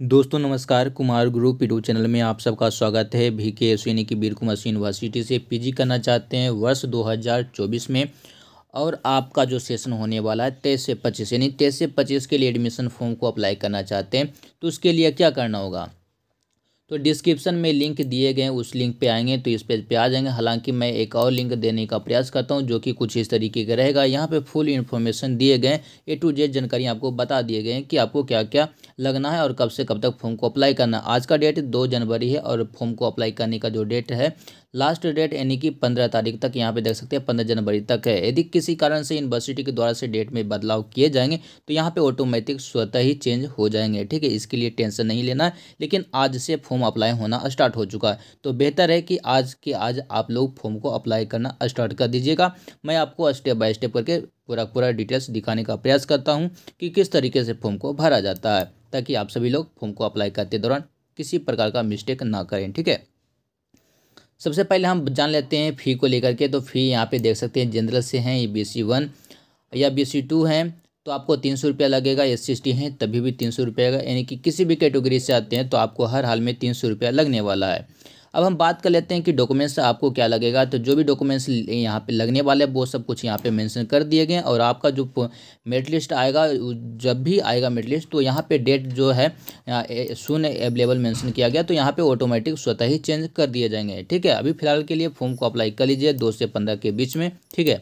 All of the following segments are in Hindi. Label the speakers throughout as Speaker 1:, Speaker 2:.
Speaker 1: दोस्तों नमस्कार कुमार गुरु पीडू चैनल में आप सबका स्वागत है भी के एस यानी कि बीर कुमार यूनिवर्सिटी से पीजी करना चाहते हैं वर्ष 2024 में और आपका जो सेशन होने वाला है तेईस से पच्चीस यानी तेईस से पच्चीस के लिए एडमिशन फॉर्म को अप्लाई करना चाहते हैं तो उसके लिए क्या करना होगा तो डिस्क्रिप्शन में लिंक दिए गए उस लिंक पे आएंगे तो इस पेज पे आ जाएंगे हालांकि मैं एक और लिंक देने का प्रयास करता हूँ जो कि कुछ इस तरीके का रहेगा यहाँ पे फुल इन्फॉर्मेशन दिए गए ए टू जेड जानकारी आपको बता दिए गए हैं कि आपको क्या क्या लगना है और कब से कब तक फॉर्म को अप्लाई करना आज का डेट दो जनवरी है और फॉर्म को अप्लाई करने का जो डेट है लास्ट डेट यानी कि पंद्रह तारीख तक यहाँ पे देख सकते हैं पंद्रह जनवरी तक है यदि किसी कारण से यूनिवर्सिटी के द्वारा से डेट में बदलाव किए जाएंगे तो यहाँ पे ऑटोमेटिक स्वतः ही चेंज हो जाएंगे ठीक है इसके लिए टेंशन नहीं लेना है लेकिन आज से फॉर्म अप्लाई होना स्टार्ट हो चुका है तो बेहतर है कि आज के आज आप लोग फॉर्म को अप्लाई करना स्टार्ट कर दीजिएगा मैं आपको स्टेप बाय स्टेप करके पूरा पूरा डिटेल्स दिखाने का प्रयास करता हूँ कि किस तरीके से फॉर्म को भरा जाता है ताकि आप सभी लोग फॉर्म को अप्लाई करते दौरान किसी प्रकार का मिस्टेक ना करें ठीक है सबसे पहले हम जान लेते हैं फ़ी को लेकर के तो फ़ी यहाँ पे देख सकते हैं जनरल से हैं ये बी सी वन या बी सी टू हैं तो आपको तीन सौ रुपया लगेगा एस सी टी हैं तभी भी तीन सौ रुपये यानी कि किसी भी कैटेगरी से आते हैं तो आपको हर हाल में तीन सौ रुपया लगने वाला है अब हम बात कर लेते हैं कि डॉक्यूमेंट्स आपको क्या लगेगा तो जो भी डॉक्यूमेंट्स यहाँ पे लगने वाले वो सब कुछ यहाँ पे मेंशन कर दिए गए और आपका जो मेरिट लिस्ट आएगा जब भी आएगा मेरिट लिस्ट तो यहाँ पे डेट जो है सुन अवेलेबल मेंशन किया गया तो यहाँ पे ऑटोमेटिक स्वतः ही चेंज कर दिए जाएंगे ठीक है अभी फिलहाल के लिए फॉर्म को अप्लाई कर लीजिए दो से पंद्रह के बीच में ठीक है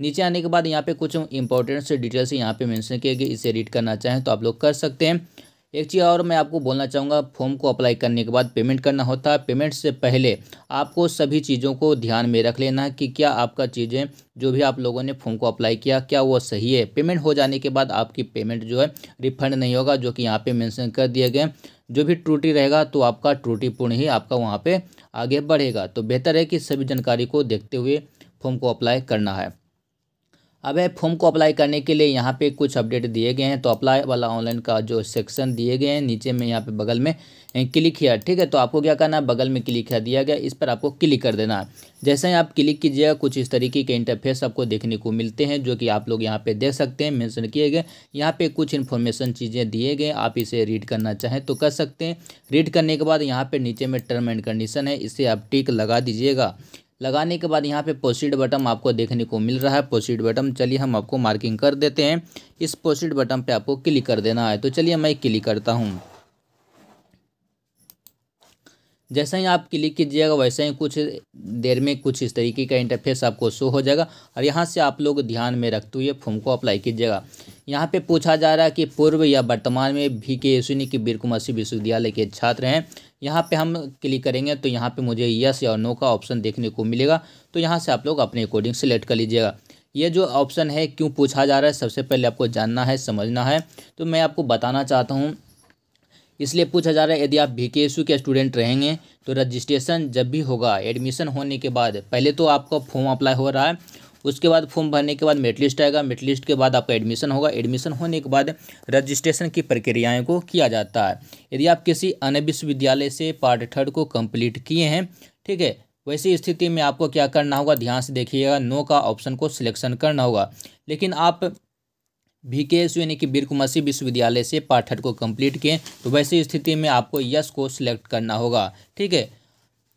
Speaker 1: नीचे आने के बाद यहाँ पे कुछ इंपॉर्टेंट से डिटेल्स यहाँ पे मेंशन किए गए इसे रीड करना चाहें तो आप लोग कर सकते हैं एक चीज़ और मैं आपको बोलना चाहूँगा फॉर्म को अप्लाई करने के बाद पेमेंट करना होता है पेमेंट से पहले आपको सभी चीज़ों को ध्यान में रख लेना है कि क्या आपका चीज़ें जो भी आप लोगों ने फॉर्म को अप्लाई किया क्या वो सही है पेमेंट हो जाने के बाद आपकी पेमेंट जो है रिफंड नहीं होगा जो कि यहाँ पे मेंशन कर दिए गए जो भी ट्रुटी रहेगा तो आपका त्रुटिपूर्ण ही आपका वहाँ पर आगे बढ़ेगा तो बेहतर है कि सभी जानकारी को देखते हुए फॉर्म को अप्लाई करना है अब है फॉर्म को अप्लाई करने के लिए यहाँ पे कुछ अपडेट दिए गए हैं तो अप्लाई वाला ऑनलाइन का जो सेक्शन दिए गए हैं नीचे में यहाँ पे बगल में क्लिक किया ठीक है तो आपको क्या करना है बगल में क्लिक किया दिया गया इस पर आपको क्लिक कर देना है जैसे ही आप क्लिक कीजिएगा कुछ इस तरीके के इंटरफेस आपको देखने को मिलते हैं जो कि आप लोग यहाँ पर देख सकते हैं मैंसन किए गए यहाँ पर कुछ इन्फॉर्मेशन चीज़ें दिए गए आप इसे रीड करना चाहें तो कर सकते हैं रीड करने के बाद यहाँ पर नीचे में टर्म एंड कंडीशन है इसे आप टिक लगा दीजिएगा लगाने के बाद यहाँ पे पोसीड बटन आपको देखने को मिल रहा है पोसीड बटन चलिए हम आपको मार्किंग कर देते हैं इस पोसीड बटन पे आपको क्लिक कर देना है तो चलिए मैं क्लिक करता हूँ जैसे ही आप क्लिक कीजिएगा वैसे ही कुछ देर में कुछ इस तरीके का इंटरफेस आपको शो हो जाएगा और यहाँ से आप लोग ध्यान में रखते हुए फॉर्म को अप्लाई कीजिएगा यहाँ पे पूछा जा रहा है कि पूर्व या वर्तमान में भी के यानी कि बीर कुमार विश्वविद्यालय के छात्र हैं यहाँ पे हम क्लिक करेंगे तो यहाँ पे मुझे यस या नो का ऑप्शन देखने को मिलेगा तो यहाँ से आप लोग अपने अकॉर्डिंग सेलेक्ट कर लीजिएगा ये जो ऑप्शन है क्यों पूछा जा रहा है सबसे पहले आपको जानना है समझना है तो मैं आपको बताना चाहता हूँ इसलिए पूछा जा रहा है यदि आप भी के के स्टूडेंट रहेंगे तो रजिस्ट्रेशन जब भी होगा एडमिशन होने के बाद पहले तो आपका फॉर्म अप्लाई हो रहा है उसके बाद फॉर्म भरने के बाद मेट लिस्ट आएगा मेट लिस्ट के बाद आपका एडमिशन होगा एडमिशन होने के बाद रजिस्ट्रेशन की प्रक्रियाएँ को किया जाता है यदि आप किसी अन्य विश्वविद्यालय से पार्ट थर्ड को कंप्लीट किए हैं ठीक है वैसी स्थिति में आपको क्या करना होगा ध्यान से देखिएगा नो का ऑप्शन को सिलेक्शन करना होगा लेकिन आप भी के एस यानी कि बीर विश्वविद्यालय से थर्ड को कंप्लीट किए तो वैसी स्थिति में आपको यस को सिलेक्ट करना होगा ठीक है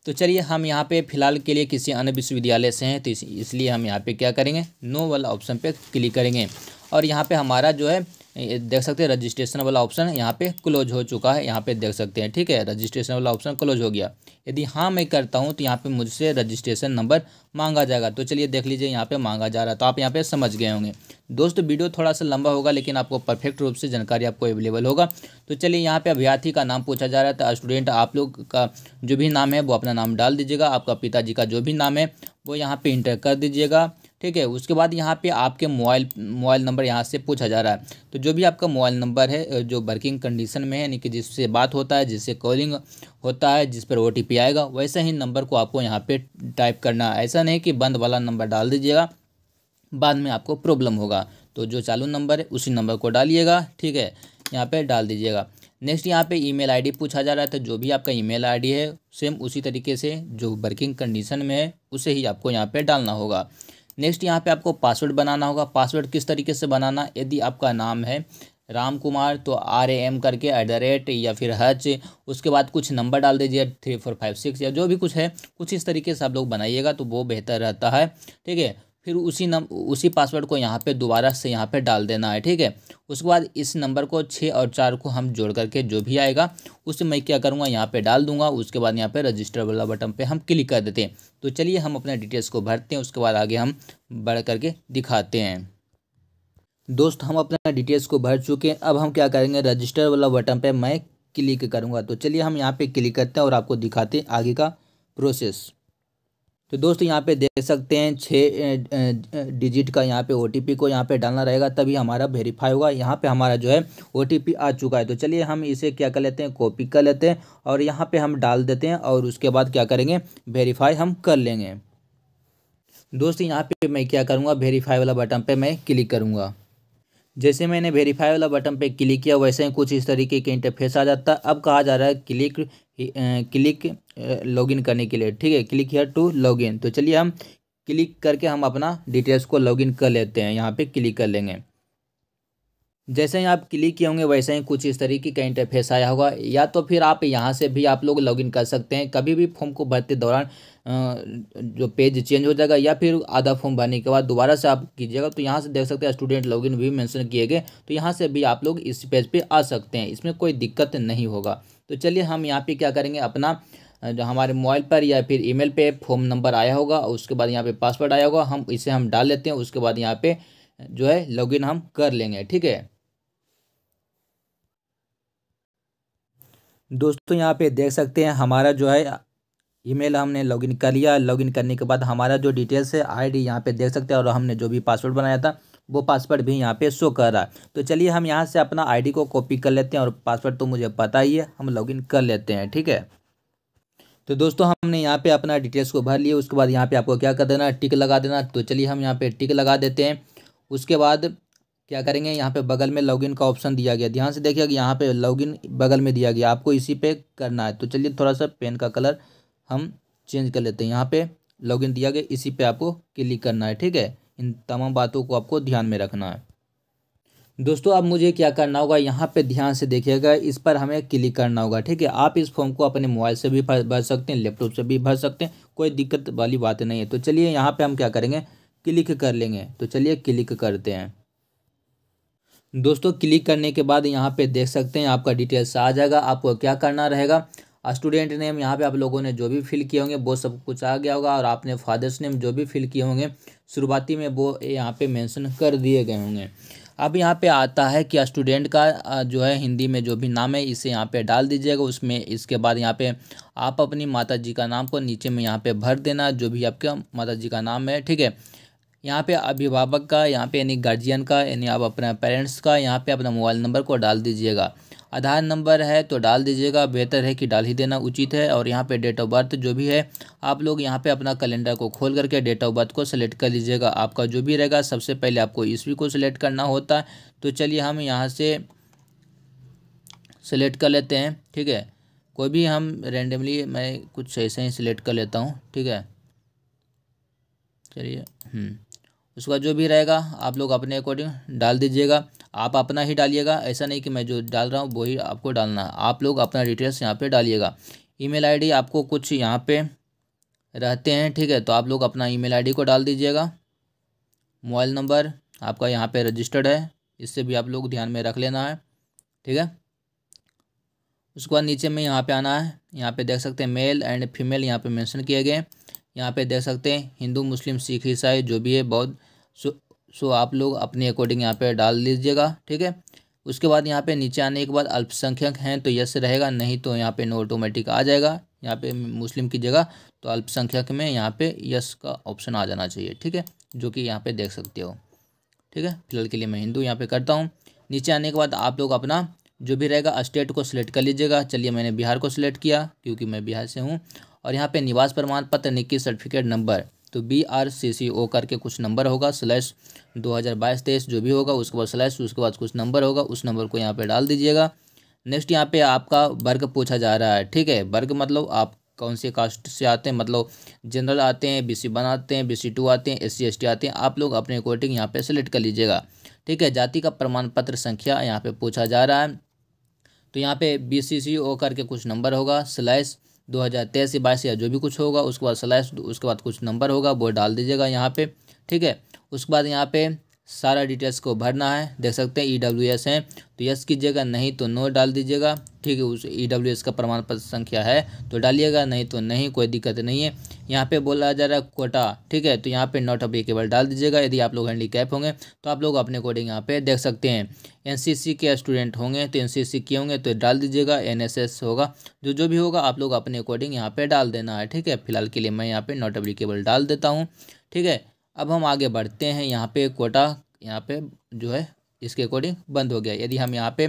Speaker 1: तो चलिए हम यहाँ पे फिलहाल के लिए किसी अन्य विश्वविद्यालय से हैं तो इस, इसलिए हम यहाँ पे क्या करेंगे नो वाला ऑप्शन पे क्लिक करेंगे और यहाँ पे हमारा जो है देख सकते हैं रजिस्ट्रेशन वाला ऑप्शन यहाँ पे क्लोज हो चुका है यहाँ पे देख सकते हैं ठीक है रजिस्ट्रेशन वाला ऑप्शन क्लोज हो गया यदि हाँ मैं करता हूँ तो यहाँ पे मुझसे रजिस्ट्रेशन नंबर मांगा जाएगा तो चलिए देख लीजिए यहाँ पे मांगा जा रहा है तो आप यहाँ पे समझ गए होंगे दोस्तों वीडियो थोड़ा सा लंबा होगा लेकिन आपको परफेक्ट रूप से जानकारी आपको अवेलेबल होगा तो चलिए यहाँ पे अभ्यर्थी का नाम पूछा जा रहा था स्टूडेंट तो आप लोग का जो भी नाम है वो अपना नाम डाल दीजिएगा आपका पिताजी का जो भी नाम है वो यहाँ पर इंटर कर दीजिएगा ठीक है उसके बाद यहाँ पे आपके मोबाइल मोबाइल नंबर यहाँ से पूछा जा रहा है तो जो भी आपका मोबाइल नंबर है जो वर्किंग कंडीशन में है यानी कि जिससे बात होता है जिससे कॉलिंग होता है जिस पर ओ आएगा वैसे ही नंबर को आपको यहाँ पर टाइप करना ऐसा नहीं कि बंद वाला नंबर डाल दीजिएगा बाद में आपको प्रॉब्लम होगा तो जो चालू नंबर है उसी नंबर को डालिएगा ठीक है यहाँ पर डाल दीजिएगा नेक्स्ट यहाँ पे ईमेल आईडी पूछा जा रहा है तो जो भी आपका ईमेल आईडी है सेम उसी तरीके से जो वर्किंग कंडीशन में है उसे ही आपको यहाँ पे डालना होगा नेक्स्ट यहाँ पे आपको पासवर्ड बनाना होगा पासवर्ड किस तरीके से बनाना यदि आपका नाम है राम कुमार तो आर ए एम करके एट द रेट या फिर हच उसके बाद कुछ नंबर डाल दीजिए थ्री फोर फाइव सिक्स या जो भी कुछ है कुछ इस तरीके से आप लोग बनाइएगा तो वो बेहतर रहता है ठीक है फिर उसी नम उसी पासवर्ड को यहाँ पे दोबारा से यहाँ पे डाल देना है ठीक है उसके बाद इस नंबर को छः और चार को हम जोड़ करके जो भी आएगा उसे मैं क्या करूँगा यहाँ पे डाल दूंगा उसके बाद यहाँ पे रजिस्टर वाला बटन पे हम क्लिक कर देते हैं तो चलिए हम अपने डिटेल्स को भरते हैं उसके बाद आगे हम बढ़ करके दिखाते हैं दोस्त हम अपना डिटेल्स को भर चुके हैं अब हम क्या करेंगे रजिस्टर वाला बटन पर मैं क्लिक करूँगा तो चलिए हम यहाँ पर क्लिक करते हैं और आपको दिखाते आगे का प्रोसेस तो दोस्तों यहाँ पे देख सकते हैं छः डिजिट का यहाँ पे ओ को यहाँ पे डालना रहेगा तभी हमारा वेरीफाई होगा यहाँ पे हमारा जो है ओ आ चुका है तो चलिए हम इसे क्या कर लेते हैं कॉपी कर लेते हैं और यहाँ पे हम डाल देते हैं और उसके बाद क्या करेंगे वेरीफाई हम कर लेंगे दोस्तों यहाँ पे मैं क्या करूँगा वेरीफाई वाला बटन पर मैं क्लिक करूँगा जैसे मैंने वेरीफाई वाला बटन पे क्लिक किया वैसे ही कुछ इस तरीके के इंटरफेस आ जाता है अब कहा जा रहा है क्लिक क्लिक लॉगिन करने के लिए ठीक है क्लिक हेयर टू लॉगिन तो चलिए हम क्लिक करके हम अपना डिटेल्स को लॉगिन कर लेते हैं यहाँ पे क्लिक कर लेंगे जैसे ही आप क्लिक किए होंगे वैसे ही कुछ इस तरीके का इंटरफेस आया होगा या तो फिर आप यहाँ से भी आप लोग लॉगिन कर सकते हैं कभी भी फॉर्म को भरते दौरान जो पेज चेंज हो जाएगा या फिर आधा फॉर्म भरने के बाद दोबारा से आप कीजिएगा तो यहाँ से देख सकते हैं स्टूडेंट लॉगिन भी मेंशन किए गए तो यहाँ से भी आप लोग इस पेज पे आ सकते हैं इसमें कोई दिक्कत नहीं होगा तो चलिए हम यहाँ पे क्या करेंगे अपना जो हमारे मोबाइल पर या फिर ईमेल पे फॉर्म नंबर आया होगा उसके बाद यहाँ पे पासवर्ड आया होगा हम इसे हम डाल लेते हैं उसके बाद यहाँ पे जो है लॉगिन हम कर लेंगे ठीक है दोस्तों यहाँ पे देख सकते हैं हमारा जो है ईमेल हमने लॉगिन कर लिया लॉगिन करने के बाद हमारा जो डिटेल्स है आईडी यहाँ पे देख सकते हैं और हमने जो भी पासवर्ड बनाया था वो पासवर्ड भी यहाँ पे शो कर रहा है तो चलिए हम यहाँ से अपना आईडी को कॉपी कर लेते हैं और पासवर्ड तो मुझे पता ही है हम लॉगिन कर लेते हैं ठीक है तो दोस्तों हमने यहाँ पे अपना डिटेल्स को भर लिया उसके बाद यहाँ पे आपको क्या कर देना टिक लगा देना तो चलिए हम यहाँ पे टिक लगा देते हैं उसके बाद क्या करेंगे यहाँ पे बगल में लॉगिन का ऑप्शन दिया गया ध्यान से देखिएगा यहाँ पे लॉगिन बगल में दिया गया आपको इसी पे करना है तो चलिए थोड़ा सा पेन का कलर हम चेंज कर लेते हैं यहाँ पे लॉगिन दिया गया इसी पे आपको क्लिक करना है ठीक है इन तमाम बातों को आपको ध्यान में रखना है दोस्तों अब मुझे क्या करना होगा यहाँ पे ध्यान से देखिएगा इस पर हमें क्लिक करना होगा ठीक है आप इस फॉर्म को अपने मोबाइल से भी भर सकते हैं लैपटॉप से भी भर सकते हैं कोई दिक्कत वाली बात नहीं है तो चलिए यहाँ पर हम क्या करेंगे क्लिक कर लेंगे तो चलिए क्लिक करते हैं दोस्तों क्लिक करने के बाद यहाँ पे देख सकते हैं आपका डिटेल्स आ जाएगा आपको क्या करना रहेगा स्टूडेंट नेम यहाँ पे आप लोगों ने जो भी फिल किए होंगे वो सब कुछ आ गया होगा और आपने फादर्स नेम जो भी फिल किए होंगे शुरुआती में वो यहाँ पे मेंशन कर दिए गए होंगे अब यहाँ पे आता है कि स्टूडेंट का जो है हिंदी में जो भी नाम है इसे यहाँ पे डाल दीजिएगा उसमें इसके बाद यहाँ पे आप अपनी माता जी का नाम को नीचे में यहाँ पे भर देना जो भी आपके माता जी का नाम है ठीक है यहाँ पे अभिभावक का यहाँ पे यानी गार्जियन का यानी आप अपना पेरेंट्स का यहाँ पे अपना मोबाइल नंबर को डाल दीजिएगा आधार नंबर है तो डाल दीजिएगा बेहतर है कि डाल ही देना उचित है और यहाँ पे डेट ऑफ बर्थ जो भी है आप लोग यहाँ पे अपना कैलेंडर को खोल करके डेट ऑफ बर्थ को सिलेक्ट कर लीजिएगा आपका जो भी रहेगा सबसे पहले आपको ईस्वी को सिलेक्ट करना होता है तो चलिए हम यहाँ से सिलेक्ट कर लेते हैं ठीक है कोई भी हम रेंडमली मैं कुछ ऐसे ही सिलेक्ट कर लेता हूँ ठीक है चलिए हम्म। उसका जो भी रहेगा आप लोग अपने अकॉर्डिंग डाल दीजिएगा आप अपना ही डालिएगा ऐसा नहीं कि मैं जो डाल रहा हूँ वही आपको डालना है आप लोग अपना डिटेल्स यहाँ पे डालिएगा ईमेल आईडी आपको कुछ यहाँ पे रहते हैं ठीक है तो आप लोग अपना ईमेल आईडी को डाल दीजिएगा मोबाइल नंबर आपका यहाँ पे रजिस्टर्ड है इससे भी आप लोग ध्यान में रख लेना है ठीक है उसके बाद नीचे में यहाँ पे आना है यहाँ पे देख सकते हैं मेल एंड फीमेल यहाँ पे मेंशन किए गए हैं यहाँ पे देख सकते हैं हिंदू मुस्लिम सिख ईसाई जो भी है बौद्ध सो सो आप लोग अपने अकॉर्डिंग यहाँ पे डाल दीजिएगा ठीक है उसके बाद यहाँ पे नीचे आने के बाद अल्पसंख्यक हैं तो यस रहेगा नहीं तो यहाँ पे नो ऑटोमेटिक आ जाएगा यहाँ पे मुस्लिम की जगह तो अल्पसंख्यक में यहाँ पे यस का ऑप्शन आ जाना चाहिए ठीक है जो कि यहाँ पे देख सकते हो ठीक है फिलहाल के लिए मैं हिंदू यहाँ पे करता हूँ नीचे आने के बाद आप लोग अपना जो भी रहेगा स्टेट को सिलेक्ट कर लीजिएगा चलिए मैंने बिहार को सिलेक्ट किया क्योंकि मैं बिहार से हूँ और यहाँ पे निवास प्रमाण पत्र निक्की सर्टिफिकेट नंबर तो B R C C O करके कुछ नंबर होगा स्लैश दो हज़ार बाईस तेईस जो भी होगा उसके बाद स्लैश उसके बाद कुछ नंबर होगा उस नंबर को यहाँ पे डाल दीजिएगा नेक्स्ट यहाँ पे आपका वर्ग पूछा जा रहा है ठीक है वर्ग मतलब आप कौन से कास्ट से आते हैं मतलब जनरल आते हैं सी वन आते हैं सी टू आते हैं एस टी आते हैं आप लोग अपने अकॉर्डिंग यहाँ पे सेलेक्ट कर लीजिएगा ठीक है जाति का प्रमाण पत्र संख्या यहाँ पे पूछा जा रहा है तो यहाँ पे बी सी सी ओ करके कुछ नंबर होगा स्लैश दो हज़ार तेईस या बाईस या जो भी कुछ होगा उसके बाद स्लैश उसके बाद कुछ नंबर होगा वो डाल दीजिएगा यहाँ पे ठीक है उसके बाद यहाँ पे सारा डिटेल्स को भरना है देख सकते हैं ई डब्ल्यू एस है तो यस कीजिएगा नहीं तो नो डाल दीजिएगा ठीक है उस ई डब्ल्यू एस का प्रमाण पत्र संख्या है तो डालिएगा नहीं तो नहीं कोई दिक्कत नहीं है यहाँ पे बोला जा रहा है कोटा ठीक है तो यहाँ पे नॉट अप्लीकेबल डाल दीजिएगा यदि आप लोग हैंडी कैप होंगे तो आप लोग अपने अकॉर्डिंग यहाँ पे देख सकते हैं सी के स्टूडेंट होंगे तो सी के होंगे तो डाल दीजिएगा एस होगा जो जो भी होगा आप लोग अपने अकॉर्डिंग यहाँ पर डाल देना है ठीक है फिलहाल के लिए मैं यहाँ पर नॉट अप्लीकेबल डाल देता हूँ ठीक है अब हम आगे बढ़ते हैं यहाँ पे कोटा यहाँ पे जो है इसके अकॉर्डिंग बंद हो गया यदि हम यहाँ पे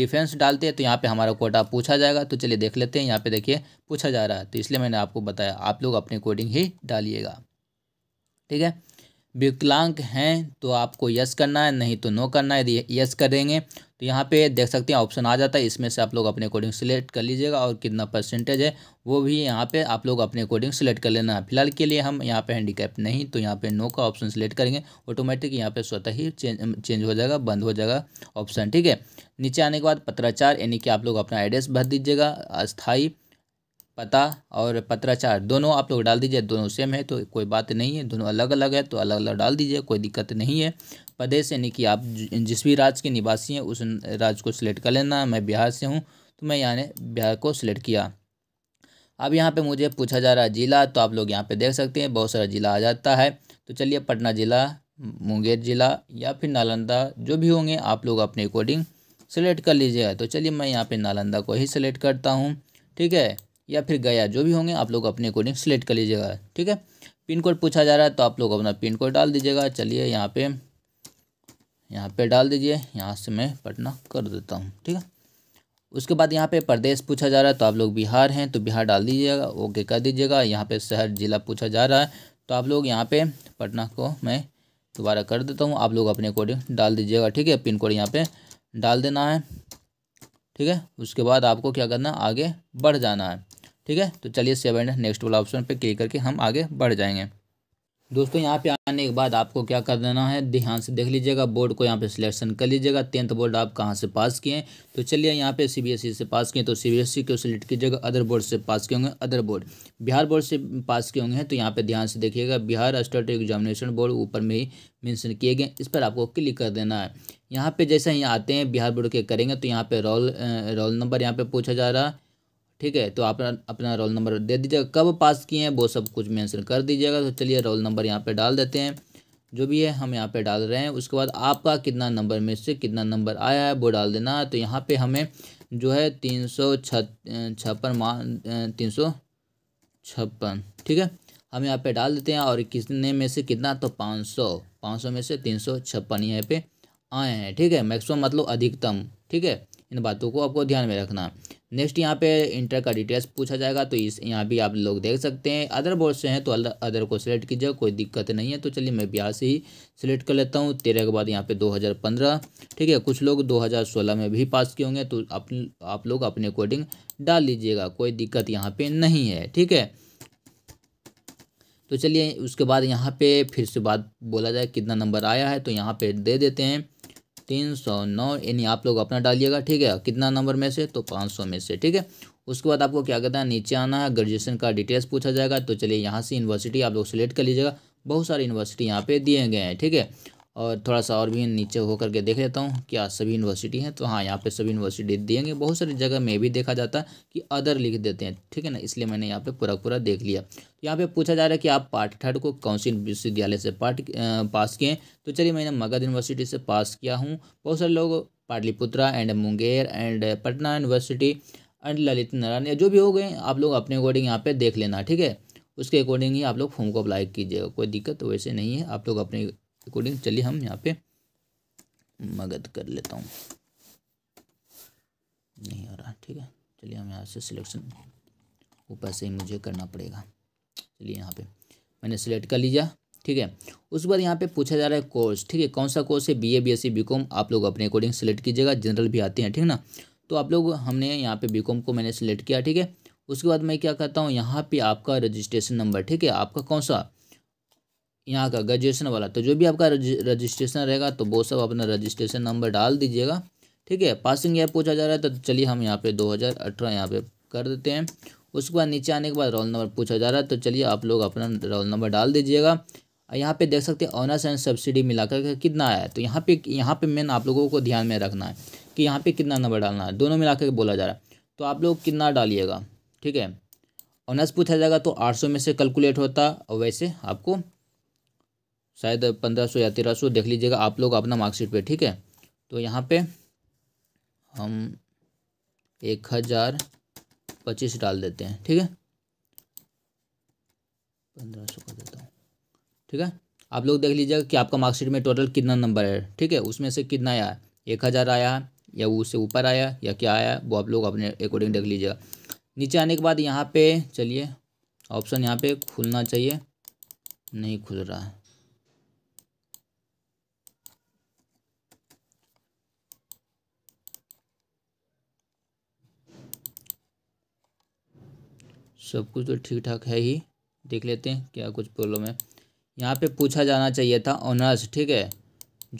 Speaker 1: डिफेंस डालते हैं तो यहाँ पे हमारा कोटा पूछा जाएगा तो चलिए देख लेते हैं यहाँ पे देखिए पूछा जा रहा है तो इसलिए मैंने आपको बताया आप लोग अपने अकॉर्डिंग ही डालिएगा ठीक है विकलांग हैं तो आपको यस करना है नहीं तो नो करना है यदि यस करेंगे तो यहाँ पे देख सकते हैं ऑप्शन आ जाता है इसमें से आप लोग अपने अकॉर्डिंग सिलेक्ट कर लीजिएगा और कितना परसेंटेज है वो भी यहाँ पे आप लोग अपने अकॉर्डिंग सिलेक्ट कर लेना है फिलहाल के लिए हम यहाँ पे हैंडीकैप नहीं तो यहाँ पे नो का ऑप्शन सिलेक्ट करेंगे ऑटोमेटिक यहाँ पे स्वतः ही चेंज चेंज हो जाएगा बंद हो जाएगा ऑप्शन ठीक है नीचे आने के बाद पत्राचार यानी कि आप लोग अपना एड्रेस भर दीजिएगा अस्थाई पता और पत्राचार दोनों आप लोग डाल दीजिए दोनों सेम है तो कोई बात नहीं है दोनों अलग अलग है तो अलग अलग डाल दीजिए कोई दिक्कत नहीं है प्रदेश यानी कि आप जिस भी राज्य के निवासी हैं उस राज्य को सिलेक्ट कर लेना मैं बिहार से हूँ तो मैं यहाँ ने बिहार को सिलेक्ट किया अब यहाँ पे मुझे पूछा जा रहा है ज़िला तो आप लोग यहाँ पे देख सकते हैं बहुत सारा ज़िला आ जाता है तो चलिए पटना ज़िला मुंगेर ज़िला या फिर नालंदा जो भी होंगे आप लोग अपने अकॉर्डिंग सेलेक्ट कर लीजिएगा तो चलिए मैं यहाँ पे नालंदा को ही सिलेक्ट करता हूँ ठीक है या फिर गया जो भी होंगे आप लोग अपने अकॉर्डिंग सिलेक्ट कर लीजिएगा ठीक है पिन कोड पूछा जा रहा है तो आप लोग अपना पिन कोड डाल दीजिएगा चलिए यहाँ पे यहाँ पे डाल दीजिए यहाँ से मैं पटना कर देता हूँ ठीक है उसके बाद यहाँ पे प्रदेश पूछा जा रहा है तो आप लोग बिहार हैं तो बिहार डाल दीजिएगा ओके कर दीजिएगा यहाँ पे शहर ज़िला पूछा जा रहा है तो आप लोग यहाँ पे पटना को मैं दोबारा कर देता हूँ आप लोग अपने अकॉर्डिंग डाल दीजिएगा ठीक है पिन कोड यहाँ पर डाल देना है ठीक है उसके बाद आपको क्या करना है आगे बढ़ जाना है ठीक है तो चलिए सेव एंड नेक्स्ट वाला ऑप्शन पर क्लिक करके हम आगे बढ़ जाएंगे दोस्तों यहाँ पे आने के बाद आपको क्या कर देना है ध्यान से देख लीजिएगा बोर्ड को यहाँ पे सिलेक्शन कर लीजिएगा टेंथ बोर्ड आप कहाँ से पास किए हैं तो चलिए यहाँ पे सीबीएसई से पास किए तो सीबीएसई को सिलेक्ट कीजिएगा अदर बोर्ड से पास किए होंगे अदर बोर्ड बिहार बोर्ड से पास किए होंगे तो यहाँ पे ध्यान से देखिएगा बिहार स्टेट एग्जामिनेशन बोर्ड ऊपर में ही मैंशन किए गए इस पर आपको क्लिक कर देना है यहाँ पर जैसे ही आते हैं बिहार बोर्ड के करेंगे तो यहाँ पर रोल रोल नंबर यहाँ पर पूछा जा रहा है ठीक है तो आप अपना रोल नंबर दे दीजिएगा कब पास किए हैं वो सब कुछ मैंसन कर दीजिएगा तो चलिए रोल नंबर यहाँ पर डाल देते हैं जो भी है हम यहाँ पे डाल रहे हैं उसके बाद आपका कितना नंबर में से कितना नंबर आया है वो डाल देना है तो यहाँ पे हमें जो है तीन सौ छप्पन मान तीन सौ छप्पन ठीक है हम यहाँ पे डाल देते हैं और कितने में से कितना तो पाँच सौ पाँच सौ में से तीन सौ छप्पन यहाँ पे आए हैं ठीक है मैक्सिमम मतलब अधिकतम ठीक है इन बातों को आपको ध्यान में रखना है नेक्स्ट यहाँ पे इंटर का डिटेल्स पूछा जाएगा तो इस यहाँ भी आप लोग देख सकते हैं अदर बोर्ड से हैं तो अदर को सिलेक्ट कीजिए कोई दिक्कत नहीं है तो चलिए मैं बिहार से ही सिलेक्ट कर लेता हूँ तेरह के बाद यहाँ पे 2015 ठीक है कुछ लोग 2016 में भी पास किए होंगे तो आप, आप लोग अपने अकॉर्डिंग डाल लीजिएगा कोई दिक्कत यहाँ पर नहीं है ठीक है तो चलिए उसके बाद यहाँ पर फिर से बात बोला जाए कितना नंबर आया है तो यहाँ पर दे देते हैं तीन सौ नौ यानी आप लोग अपना डालिएगा ठीक है कितना नंबर में से तो पाँच सौ में से ठीक है उसके बाद आपको क्या कहता है नीचे आना है ग्रेजुएशन का डिटेल्स पूछा जाएगा तो चलिए यहाँ से यूनिवर्सिटी आप लोग सेलेक्ट कर लीजिएगा बहुत सारी यूनिवर्सिटी यहाँ पे दिए गए हैं ठीक है और थोड़ा सा और भी नीचे होकर के देख लेता हूँ क्या सभी यूनिवर्सिटी हैं तो हाँ यहाँ पे सभी यूनिवर्सिटी देंगे बहुत सारी जगह में भी देखा जाता है कि अदर लिख देते हैं ठीक है ना इसलिए मैंने यहाँ पे पूरा पूरा देख लिया तो यहाँ पे पूछा जा रहा है कि आप पार्ट थर्ड को कौन सी विश्वविद्यालय से पाठ पास किए तो चलिए मैंने मगध यूनिवर्सिटी से पास किया हूँ बहुत सारे लोग Patliputra and Munger and Patna university and Lalit Narayan या जो भी हो गए आप लोग अपने अकॉर्डिंग यहाँ पर देख लेना ठीक है उसके अकॉर्डिंग ही आप लोग फॉर्म को अप्लाई कीजिएगा कोई दिक्कत वैसे नहीं है आप लोग अपने अकॉर्डिंग चलिए हम यहाँ पे मगध कर लेता हूँ नहीं आ रहा ठीक है चलिए हम यहाँ से सिलेक्शन ऊपर से ही मुझे करना पड़ेगा चलिए यहाँ पे मैंने सिलेक्ट कर लिया ठीक है उसके बाद यहाँ पे पूछा जा रहा है कोर्स ठीक है कौन सा कोर्स है बीए बीएससी बीकॉम आप लोग अपने अकॉर्डिंग सेलेक्ट कीजिएगा जनरल भी आते हैं ठीक ना तो आप लोग हमने यहाँ पे बीकॉम को मैंने सेलेक्ट किया ठीक है उसके बाद मैं क्या करता हूँ यहाँ पे आपका रजिस्ट्रेशन नंबर ठीक है आपका कौन सा यहाँ का ग्रेजुएशन वाला तो जो भी आपका रजिस्ट्रेशन रहेगा तो वो सब अपना रजिस्ट्रेशन नंबर डाल दीजिएगा ठीक है पासिंग ईयर पूछा जा रहा है तो चलिए हम यहाँ पे 2018 यहाँ पर कर देते हैं उसके बाद नीचे आने के बाद रोल नंबर पूछा जा रहा है तो चलिए आप लोग अपना रोल नंबर डाल दीजिएगा यहाँ पे देख सकते हैं ऑनर्स एंड सब्सिडी मिलाकर के कितना आया तो यहाँ पे यहाँ पे मेन आप लोगों को ध्यान में रखना है कि यहाँ पे कितना नंबर डालना है दोनों मिला के बोला जा रहा है तो आप लोग कितना डालिएगा ठीक है ऑनर्स पूछा जाएगा तो आठ में से कैलकुलेट होता और वैसे आपको शायद पंद्रह सौ या तेरह सौ देख लीजिएगा आप लोग अपना मार्कशीट पे ठीक है तो यहाँ पे हम एक हज़ार पच्चीस डाल देते हैं ठीक है पंद्रह सौ कर देता हूँ ठीक है आप लोग देख लीजिएगा कि आपका मार्कशीट में टोटल कितना नंबर है ठीक है उसमें से कितना आया है एक हज़ार आया है या उससे ऊपर आया या क्या आया वो आप लोग अपने अकॉर्डिंग देख लीजिएगा नीचे आने के बाद यहाँ पे चलिए ऑप्शन यहाँ पे खुलना चाहिए नहीं खुल रहा है सब कुछ तो ठीक ठाक है ही देख लेते हैं क्या कुछ प्रॉब्लम है यहाँ पे पूछा जाना चाहिए था ऑनर्स ठीक है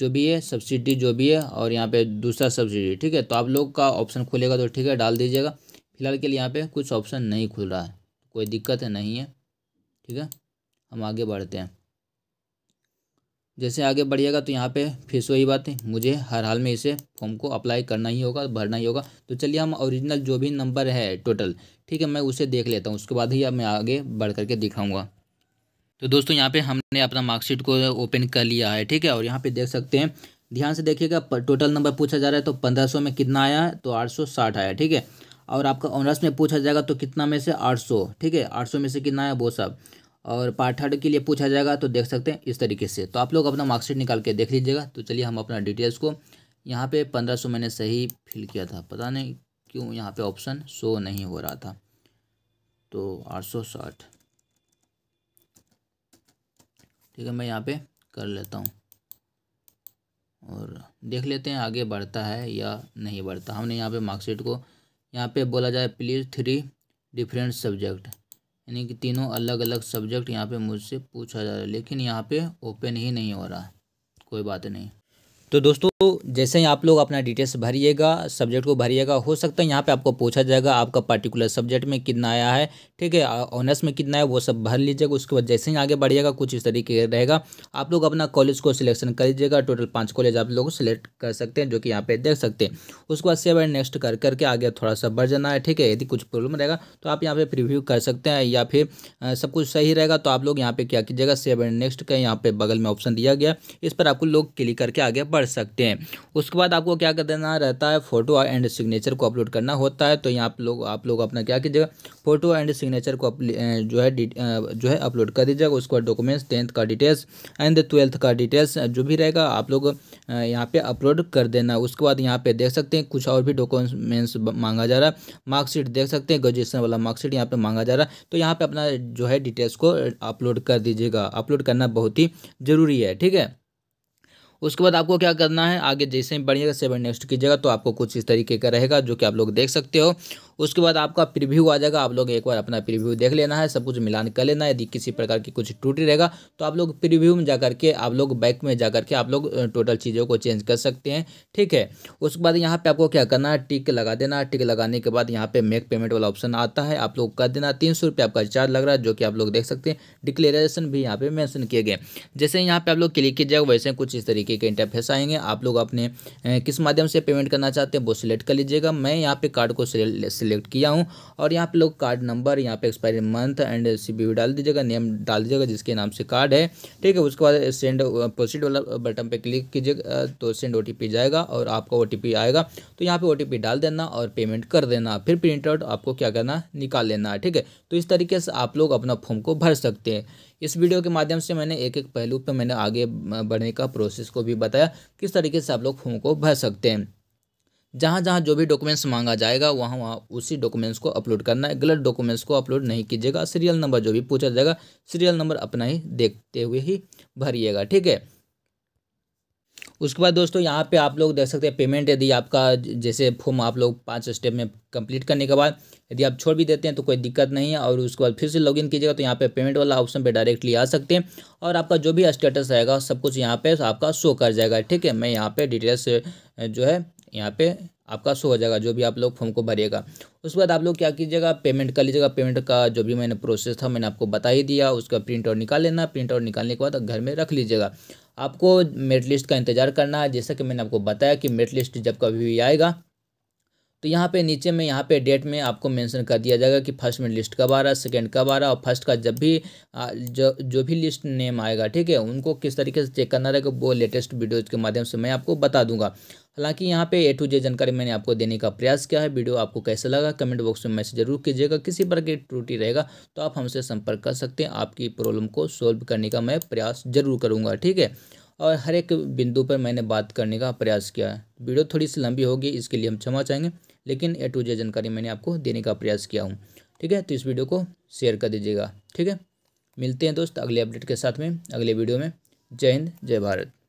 Speaker 1: जो भी है सब्सिडी जो भी है और यहाँ पे दूसरा सब्सिडी ठीक है तो आप लोग का ऑप्शन खुलेगा तो ठीक है डाल दीजिएगा फिलहाल के लिए यहाँ पे कुछ ऑप्शन नहीं खुल रहा है कोई दिक्कत है नहीं है ठीक है हम आगे बढ़ते हैं जैसे आगे बढ़िएगा तो यहाँ पे फिर से वही बात है मुझे हर हाल में इसे फॉर्म को अप्लाई करना ही होगा भरना ही होगा तो चलिए हम ओरिजिनल जो भी नंबर है टोटल ठीक है मैं उसे देख लेता हूँ उसके बाद ही मैं आगे बढ़ करके दिखाऊँगा तो दोस्तों यहाँ पे हमने अपना मार्कशीट को ओपन कर लिया है ठीक है और यहाँ पर देख सकते हैं ध्यान से देखिएगा टोटल नंबर पूछा जा रहा है तो पंद्रह सौ में कितना आया तो आठ सौ साठ आया ठीक है और आपका ऑनर्स में पूछा जाएगा तो कितना में से आठ सौ ठीक है आठ सौ में से कितना आया वो सब और पार्ट थर्ड के लिए पूछा जाएगा तो देख सकते हैं इस तरीके से तो आप लोग अपना मार्कशीट निकाल के देख लीजिएगा तो चलिए हम अपना डिटेल्स को यहाँ पे पंद्रह सौ मैंने सही फिल किया था पता नहीं क्यों यहाँ पे ऑप्शन शो नहीं हो रहा था तो आठ सौ साठ ठीक है मैं यहाँ पे कर लेता हूँ और देख लेते हैं आगे बढ़ता है या नहीं बढ़ता हमने यहाँ पर मार्कशीट को यहाँ पर बोला जाए प्लीज़ थ्री डिफरेंट सब्जेक्ट यानी कि तीनों अलग अलग सब्जेक्ट यहाँ पे मुझसे पूछा जा रहा है लेकिन यहाँ पे ओपन ही नहीं हो रहा कोई बात नहीं तो दोस्तों जैसे ही आप लोग अपना डिटेल्स भरिएगा सब्जेक्ट को भरिएगा हो सकता है यहाँ पे आपको पूछा जाएगा आपका पर्टिकुलर सब्जेक्ट में कितना आया है ठीक है ऑनर्स में कितना है वो सब भर लीजिएगा उसके बाद जैसे ही आगे बढ़िएगा कुछ इस तरीके रहेगा आप लोग अपना कॉलेज को सिलेक्शन कर लीजिएगा टोटल पाँच कॉलेज आप लोग सिलेक्ट कर सकते हैं जो कि यहाँ पर देख सकते हैं उसके बाद सेवन एंड नेक्स्ट कर करके आगे थोड़ा सा बढ़ जाना है ठीक है यदि कुछ प्रॉब्लम रहेगा तो आप यहाँ पर प्रिव्यू कर सकते हैं या फिर सब कुछ सही रहेगा तो आप लोग यहाँ पर क्या कीजिएगा सेवन एंड नेक्स्ट का यहाँ पर बगल में ऑप्शन दिया गया इस पर आपको लोग क्लिक करके आगे बढ़ कर सकते हैं उसके बाद आपको क्या कर देना रहता है फ़ोटो एंड सिग्नेचर को अपलोड करना होता है तो यहाँ आप लोग आप लोग अपना क्या कीजिएगा फ़ोटो एंड सिग्नेचर को जो है जो है अपलोड कर दीजिएगा उसके बाद डॉक्यूमेंट्स टेंथ का डिटेल्स एंड ट्वेल्थ का डिटेल्स जो भी रहेगा आप लोग यहाँ पे अपलोड कर देना उसके बाद यहाँ पे देख सकते हैं कुछ और भी डॉक्यूमेंट्स मांगा जा रहा है मार्कशीट देख सकते हैं ग्रेजुएशन वाला मार्कशीट यहाँ पे मांगा जा रहा है तो यहाँ पे अपना जो है डिटेल्स को अपलोड कर दीजिएगा अपलोड करना बहुत ही ज़रूरी है ठीक है उसके बाद आपको क्या करना है आगे जैसे बढ़िया सेवन नेक्स्ट कीजिएगा तो आपको कुछ इस तरीके का रहेगा जो कि आप लोग देख सकते हो उसके बाद आपका प्रिव्यू आ जाएगा आप लोग एक बार अपना प्रिव्यू देख लेना है सब कुछ मिलान कर लेना है यदि किसी प्रकार की कुछ टूटी रहेगा तो आप लोग प्रिव्यू में जा करके आप लोग बैक में जा करके आप लोग टोटल चीज़ों को चेंज कर सकते हैं ठीक है उसके बाद यहाँ पर आपको क्या करना है टिक लगा देना टिक लगाने के बाद यहाँ पर मेक पेमेंट वाला ऑप्शन आता है आप लोग कर देना तीन सौ आपका चार्ज लग रहा है जो कि आप लोग देख सकते हैं डिक्लेरेशन भी यहाँ पर मैंसन किए गए जैसे यहाँ पर आप लोग क्लिक कीजिएगा वैसे कुछ इस तरीके के इंटरफेस आएंगे आप लोग अपने किस माध्यम से पेमेंट करना चाहते हैं वो सिलेक्ट कर लीजिएगा मैं यहाँ पर कार्ड को सिलेक्ट किया हूँ और यहाँ पे लोग कार्ड नंबर यहाँ पे expiry month and C B डाल दीजिएगा नेम डाल दीजिएगा जिसके नाम से कार्ड है ठीक है उसके बाद सेंड प्रोसीड वाला बटन पर क्लिक कीजिएगा तो सेंड ओ जाएगा और आपका ओ आएगा तो यहाँ पर ओ डाल देना और पेमेंट कर देना फिर प्रिंट आउट आपको क्या करना निकाल लेना है ठीक है तो इस तरीके से आप लोग अपना फॉर्म को भर सकते हैं इस वीडियो के माध्यम से मैंने एक एक पहलू पर मैंने आगे बढ़ने का प्रोसेस को भी बताया किस तरीके से आप लोग फॉर्म को भर सकते हैं जहाँ जहाँ जो भी डॉक्यूमेंट्स मांगा जाएगा वहाँ वहाँ उसी डॉक्यूमेंट्स को अपलोड करना है गलत डॉक्यूमेंट्स को अपलोड नहीं कीजिएगा सीरियल नंबर जो भी पूछा जाएगा सीरियल नंबर अपना ही देखते हुए ही भरिएगा ठीक है उसके बाद दोस्तों यहाँ पे आप लोग देख सकते हैं पेमेंट यदि आपका जैसे फॉर्म आप लोग पांच स्टेप में कंप्लीट करने के बाद यदि आप छोड़ भी देते हैं तो कोई दिक्कत नहीं है और उसके बाद फिर से लॉगिन कीजिएगा तो यहाँ पे पेमेंट वाला ऑप्शन पे डायरेक्टली आ सकते हैं और आपका जो भी स्टेटस रहेगा सब कुछ यहाँ पर आपका शो कर जाएगा ठीक है मैं यहाँ पर डिटेल्स जो है यहाँ पे आपका शो हो जाएगा जो भी आप लोग फॉर्म को भरिएगा उसके बाद आप लोग क्या कीजिएगा पेमेंट कर लीजिएगा पेमेंट का जो भी मैंने प्रोसेस था मैंने आपको बता ही दिया उसका प्रिंट आउट निकाल लेना प्रिंट आउट निकालने के बाद घर में रख लीजिएगा आपको मेरिट लिस्ट का इंतजार करना है जैसा कि मैंने आपको बताया कि मेरिट लिस्ट जब कभी भी आएगा तो यहाँ पे नीचे में यहाँ पे डेट में आपको मेंशन कर दिया जाएगा कि फर्स्ट में लिस्ट कब आ रहा है सेकेंड कब आ रहा है और फर्स्ट का जब भी जो जो भी लिस्ट नेम आएगा ठीक है उनको किस तरीके से चेक करना रहेगा वो लेटेस्ट वीडियोज़ के माध्यम से मैं आपको बता दूंगा हालांकि यहाँ पे ए टू जे जानकारी मैंने आपको देने का प्रयास किया है वीडियो आपको कैसा लगा कमेंट बॉक्स में मैसेज जरूर कीजिएगा किसी प्रकार की त्रुटि रहेगा तो आप हमसे संपर्क कर सकते हैं आपकी प्रॉब्लम को सॉल्व करने का मैं प्रयास जरूर करूँगा ठीक है और हर एक बिंदु पर मैंने बात करने का प्रयास किया है वीडियो थोड़ी सी लंबी होगी इसके लिए हम क्षमा चाहेंगे लेकिन ए टू जे जानकारी मैंने आपको देने का प्रयास किया हूँ ठीक है तो इस वीडियो को शेयर कर दीजिएगा ठीक है मिलते हैं दोस्त अगले अपडेट के साथ में अगले वीडियो में जय हिंद जय भारत